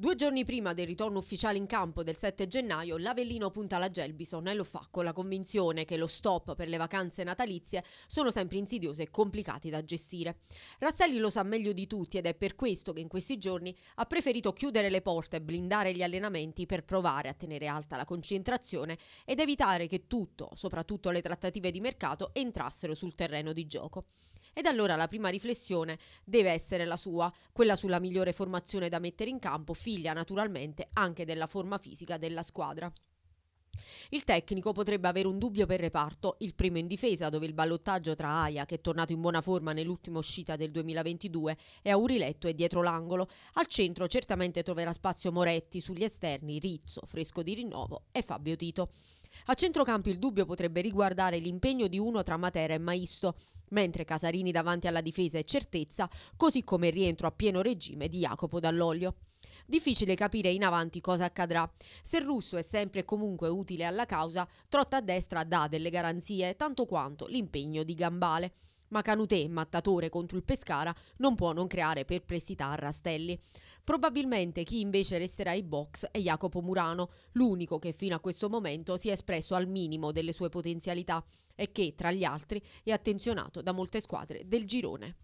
Due giorni prima del ritorno ufficiale in campo del 7 gennaio, l'Avellino punta alla Gelbison e lo fa con la convinzione che lo stop per le vacanze natalizie sono sempre insidiose e complicati da gestire. Rasselli lo sa meglio di tutti ed è per questo che in questi giorni ha preferito chiudere le porte e blindare gli allenamenti per provare a tenere alta la concentrazione ed evitare che tutto, soprattutto le trattative di mercato, entrassero sul terreno di gioco ed allora la prima riflessione deve essere la sua, quella sulla migliore formazione da mettere in campo, figlia naturalmente anche della forma fisica della squadra. Il tecnico potrebbe avere un dubbio per reparto, il primo in difesa dove il ballottaggio tra Aia, che è tornato in buona forma nell'ultima uscita del 2022, è e Auriletto e dietro l'angolo. Al centro certamente troverà spazio Moretti, sugli esterni Rizzo, fresco di rinnovo, e Fabio Tito. A centrocampo il dubbio potrebbe riguardare l'impegno di uno tra Matera e Maisto. Mentre Casarini davanti alla difesa è certezza, così come il rientro a pieno regime di Jacopo Dall'Olio. Difficile capire in avanti cosa accadrà. Se russo è sempre e comunque utile alla causa, Trotta a destra dà delle garanzie, tanto quanto l'impegno di Gambale ma Canutè, mattatore contro il Pescara, non può non creare perplessità a Rastelli. Probabilmente chi invece resterà ai box è Jacopo Murano, l'unico che fino a questo momento si è espresso al minimo delle sue potenzialità e che, tra gli altri, è attenzionato da molte squadre del girone.